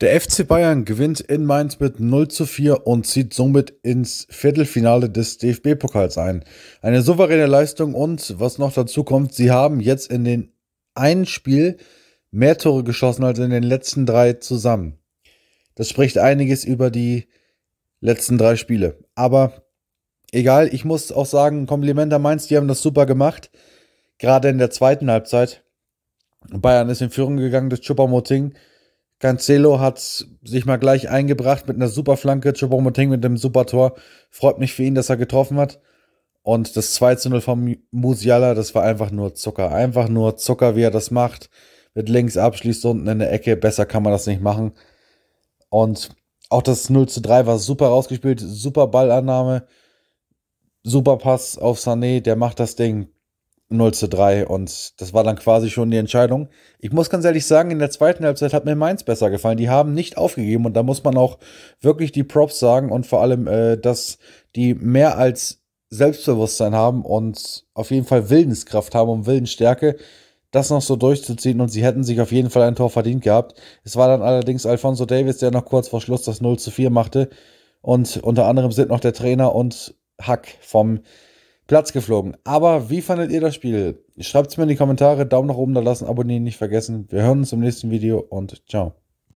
Der FC Bayern gewinnt in Mainz mit 0 zu 4 und zieht somit ins Viertelfinale des DFB-Pokals ein. Eine souveräne Leistung und was noch dazu kommt, sie haben jetzt in den einen Spiel mehr Tore geschossen als in den letzten drei zusammen. Das spricht einiges über die letzten drei Spiele. Aber egal, ich muss auch sagen, Kompliment an Mainz, die haben das super gemacht. Gerade in der zweiten Halbzeit. Bayern ist in Führung gegangen durch Chupamoting. moting Cancelo hat sich mal gleich eingebracht mit einer super Flanke. Choupo-Moting mit einem super Tor. Freut mich für ihn, dass er getroffen hat. Und das 2 zu 0 von Musiala, das war einfach nur Zucker. Einfach nur Zucker, wie er das macht. Mit links abschließt, unten in der Ecke. Besser kann man das nicht machen. Und auch das 0 zu 3 war super rausgespielt. Super Ballannahme. Super Pass auf Sané. Der macht das Ding. 0 zu 3 und das war dann quasi schon die Entscheidung. Ich muss ganz ehrlich sagen, in der zweiten Halbzeit hat mir Mainz besser gefallen. Die haben nicht aufgegeben und da muss man auch wirklich die Props sagen und vor allem, äh, dass die mehr als Selbstbewusstsein haben und auf jeden Fall Willenskraft haben und Willensstärke, das noch so durchzuziehen und sie hätten sich auf jeden Fall ein Tor verdient gehabt. Es war dann allerdings Alfonso Davis, der noch kurz vor Schluss das 0 zu 4 machte und unter anderem sind noch der Trainer und Hack vom Platz geflogen. Aber wie fandet ihr das Spiel? Schreibt es mir in die Kommentare, Daumen nach oben da lassen, abonnieren nicht vergessen. Wir hören uns im nächsten Video und ciao.